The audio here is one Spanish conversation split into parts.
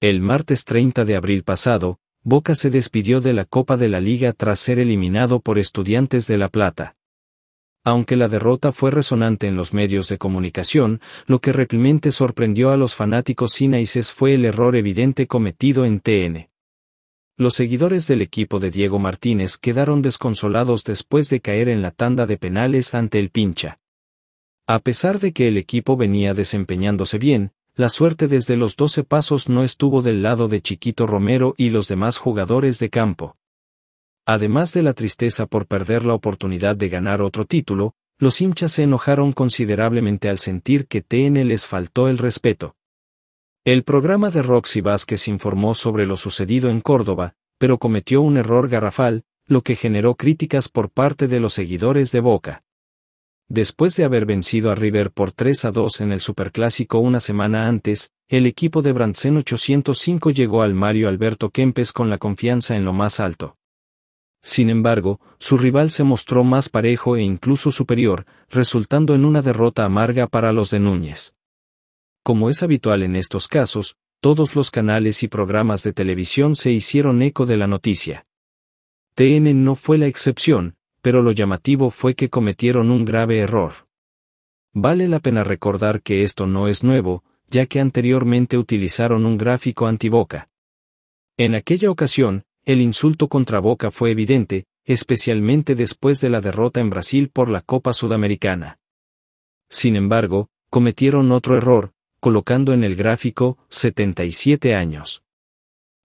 El martes 30 de abril pasado, Boca se despidió de la Copa de la Liga tras ser eliminado por Estudiantes de La Plata. Aunque la derrota fue resonante en los medios de comunicación, lo que realmente sorprendió a los fanáticos sinaices fue el error evidente cometido en TN. Los seguidores del equipo de Diego Martínez quedaron desconsolados después de caer en la tanda de penales ante el pincha. A pesar de que el equipo venía desempeñándose bien, la suerte desde los 12 pasos no estuvo del lado de Chiquito Romero y los demás jugadores de campo. Además de la tristeza por perder la oportunidad de ganar otro título, los hinchas se enojaron considerablemente al sentir que TN les faltó el respeto. El programa de Roxy Vázquez informó sobre lo sucedido en Córdoba, pero cometió un error garrafal, lo que generó críticas por parte de los seguidores de Boca. Después de haber vencido a River por 3 a 2 en el Superclásico una semana antes, el equipo de Brandsen 805 llegó al Mario Alberto Kempes con la confianza en lo más alto. Sin embargo, su rival se mostró más parejo e incluso superior, resultando en una derrota amarga para los de Núñez. Como es habitual en estos casos, todos los canales y programas de televisión se hicieron eco de la noticia. TN no fue la excepción, pero lo llamativo fue que cometieron un grave error. Vale la pena recordar que esto no es nuevo, ya que anteriormente utilizaron un gráfico antiboca. En aquella ocasión, el insulto contra Boca fue evidente, especialmente después de la derrota en Brasil por la Copa Sudamericana. Sin embargo, cometieron otro error, colocando en el gráfico 77 años.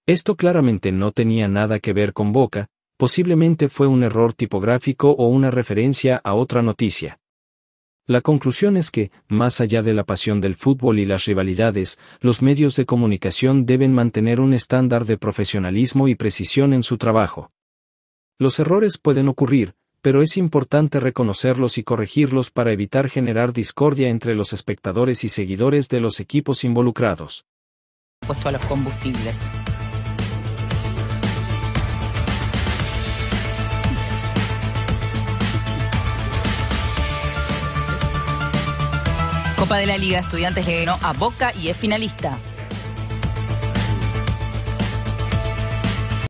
Esto claramente no tenía nada que ver con Boca, Posiblemente fue un error tipográfico o una referencia a otra noticia. La conclusión es que, más allá de la pasión del fútbol y las rivalidades, los medios de comunicación deben mantener un estándar de profesionalismo y precisión en su trabajo. Los errores pueden ocurrir, pero es importante reconocerlos y corregirlos para evitar generar discordia entre los espectadores y seguidores de los equipos involucrados. los combustibles. de la Liga, Estudiantes le ganó a Boca y es finalista.